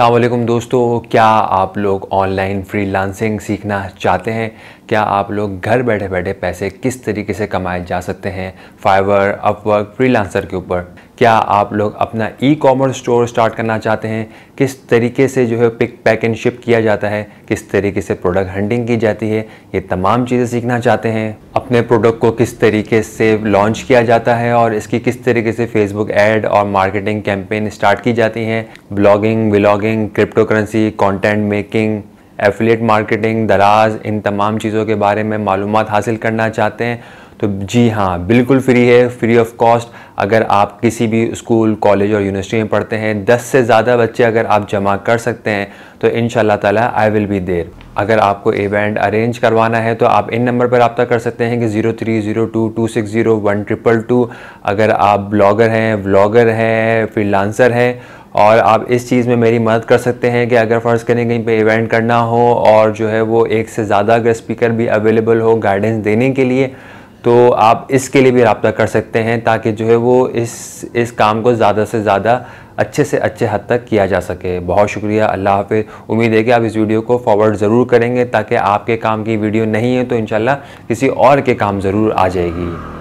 असलम दोस्तों क्या आप लोग ऑनलाइन फ्रीलांसिंग सीखना चाहते हैं क्या आप लोग घर बैठे बैठे पैसे किस तरीके से कमाए जा सकते हैं फाइवर अपवर्क फ्रीलांसर के ऊपर क्या आप लोग अपना ई कॉमर्स स्टोर स्टार्ट करना चाहते हैं किस तरीके से जो है पिक पैक एंड शिप किया जाता है किस तरीके से प्रोडक्ट हंडिंग की जाती है ये तमाम चीज़ें सीखना चाहते हैं अपने प्रोडक्ट को किस तरीके से लॉन्च किया जाता है और इसकी किस तरीके से फेसबुक एड और मार्केटिंग कैंपेन स्टार्ट की जाती हैं blogging vlogging cryptocurrency content making affiliate marketing Daraz इन तमाम चीज़ों के बारे में मालूम हासिल करना चाहते हैं तो जी हाँ बिल्कुल फ्री है फ्री ऑफ कॉस्ट अगर आप किसी भी स्कूल कॉलेज और यूनिवर्सिटी में पढ़ते हैं दस से ज़्यादा बच्चे अगर आप जमा कर सकते हैं तो इन तला आई विल बी देर अगर आपको इवेंट अरेंज करवाना है तो आप इन नंबर पर रबता कर सकते हैं कि zero three zero two two six zero one triple two अगर आप ब्लॉगर हैं व्लॉगर हैं फ्रीलांसर हैं और आप इस चीज़ में मेरी मदद कर सकते हैं कि अगर फ़र्ज़ करें कहीं पे इवेंट करना हो और जो है वो एक से ज़्यादा अगर स्पीकर भी अवेलेबल हो गाइडेंस देने के लिए तो आप इसके लिए भी रबता कर सकते हैं ताकि जो है वो इस इस काम को ज़्यादा से ज़्यादा अच्छे से अच्छे हद तक किया जा सके बहुत शुक्रिया अल्लाह हाफि उम्मीद है कि आप इस वीडियो को फॉरवर्ड ज़रूर करेंगे ताकि आपके काम की वीडियो नहीं है तो इन किसी और के काम ज़रूर आ जाएगी